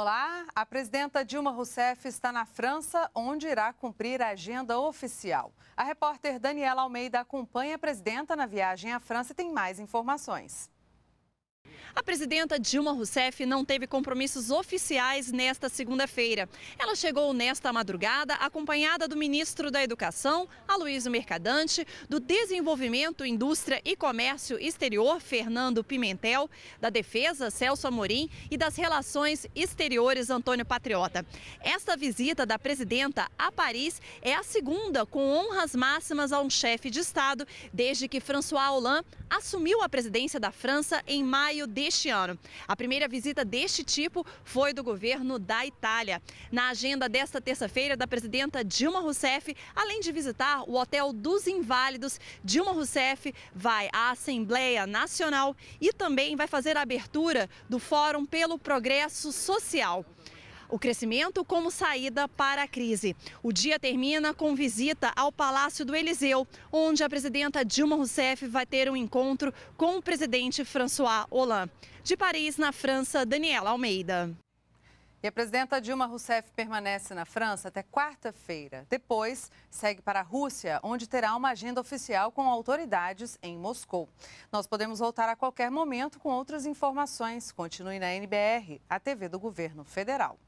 Olá, a presidenta Dilma Rousseff está na França, onde irá cumprir a agenda oficial. A repórter Daniela Almeida acompanha a presidenta na viagem à França e tem mais informações. A presidenta Dilma Rousseff não teve compromissos oficiais nesta segunda-feira. Ela chegou nesta madrugada acompanhada do ministro da Educação, Aloysio Mercadante, do Desenvolvimento, Indústria e Comércio Exterior, Fernando Pimentel, da Defesa, Celso Amorim e das Relações Exteriores, Antônio Patriota. Esta visita da presidenta a Paris é a segunda com honras máximas a um chefe de Estado desde que François Hollande assumiu a presidência da França em maio deste ano. A primeira visita deste tipo foi do governo da Itália. Na agenda desta terça-feira, da presidenta Dilma Rousseff, além de visitar o Hotel dos Inválidos, Dilma Rousseff vai à Assembleia Nacional e também vai fazer a abertura do Fórum pelo Progresso Social o crescimento como saída para a crise. O dia termina com visita ao Palácio do Eliseu, onde a presidenta Dilma Rousseff vai ter um encontro com o presidente François Hollande. De Paris, na França, Daniela Almeida. E a presidenta Dilma Rousseff permanece na França até quarta-feira. Depois, segue para a Rússia, onde terá uma agenda oficial com autoridades em Moscou. Nós podemos voltar a qualquer momento com outras informações. Continue na NBR, a TV do Governo Federal.